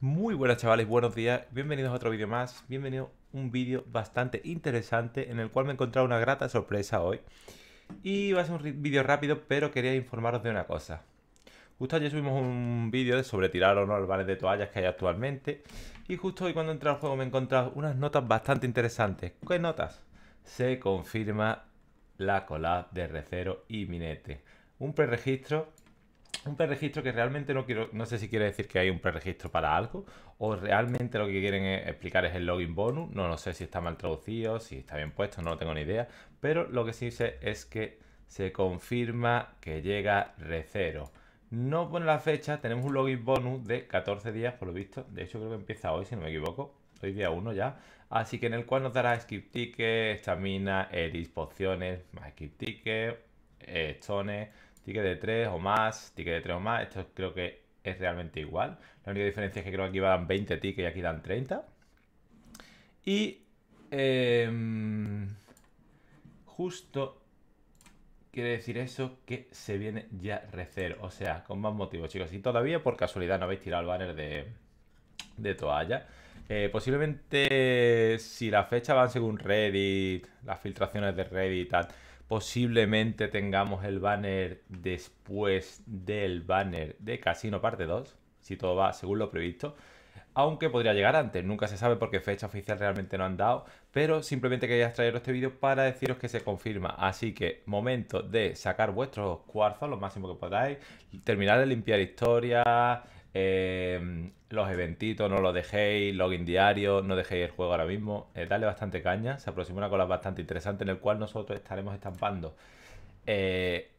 Muy buenas chavales, buenos días, bienvenidos a otro vídeo más, bienvenido a un vídeo bastante interesante en el cual me he encontrado una grata sorpresa hoy y va a ser un vídeo rápido pero quería informaros de una cosa justo ayer subimos un vídeo sobre tirar o no los vales de toallas que hay actualmente y justo hoy cuando entré al juego me he encontrado unas notas bastante interesantes ¿qué notas? se confirma la collab de Recero y Minete un preregistro un preregistro que realmente no quiero, no sé si quiere decir que hay un preregistro para algo o realmente lo que quieren explicar es el login bonus, no lo sé si está mal traducido, si está bien puesto, no lo tengo ni idea, pero lo que sí sé es que se confirma que llega Recero. No pone la fecha, tenemos un login bonus de 14 días por lo visto, de hecho creo que empieza hoy si no me equivoco, hoy día 1 ya, así que en el cual nos dará skip ticket, estamina, eris, pociones, más skip ticket, eh, stones Ticket de 3 o más, ticket de 3 o más. Esto creo que es realmente igual. La única diferencia es que creo que aquí van 20 tickets y aquí dan 30. Y em, justo quiere decir eso que se viene ya recer. O sea, con más motivos, chicos. Y todavía por casualidad no habéis tirado el banner de de toalla. Eh, posiblemente, si las fechas van según Reddit, las filtraciones de Reddit, posiblemente tengamos el banner después del banner de Casino Parte 2, si todo va según lo previsto. Aunque podría llegar antes, nunca se sabe porque fecha oficial realmente no han dado, pero simplemente quería traeros este vídeo para deciros que se confirma. Así que momento de sacar vuestros cuarzos lo máximo que podáis, terminar de limpiar historias, Em, los eventitos, no los dejéis, login diario, no dejéis el juego ahora mismo. Eh, dale bastante caña, se aproxima una cola bastante interesante en el cual nosotros estaremos estampando eh,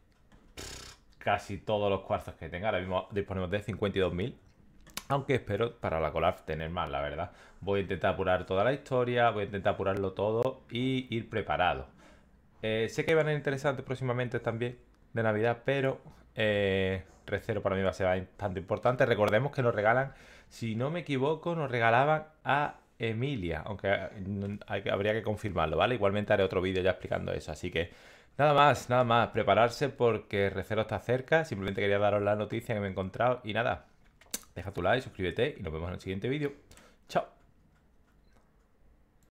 casi todos los cuartos que tenga. Ahora mismo disponemos de 52.000. Aunque espero para la cola tener más, la verdad. Voy a intentar apurar toda la historia, voy a intentar apurarlo todo y ir preparado. Eh, sé que van a ser interesantes próximamente también de Navidad, pero eh, Recero para mí va a ser bastante importante. Recordemos que nos regalan, si no me equivoco, nos regalaban a Emilia, aunque mm, habría que confirmarlo, ¿vale? Igualmente haré otro vídeo ya explicando eso, así que nada más, nada más, prepararse porque Recero está cerca, simplemente quería daros la noticia que me he encontrado y nada, deja tu like, suscríbete y nos vemos en el siguiente vídeo. ¡Chao!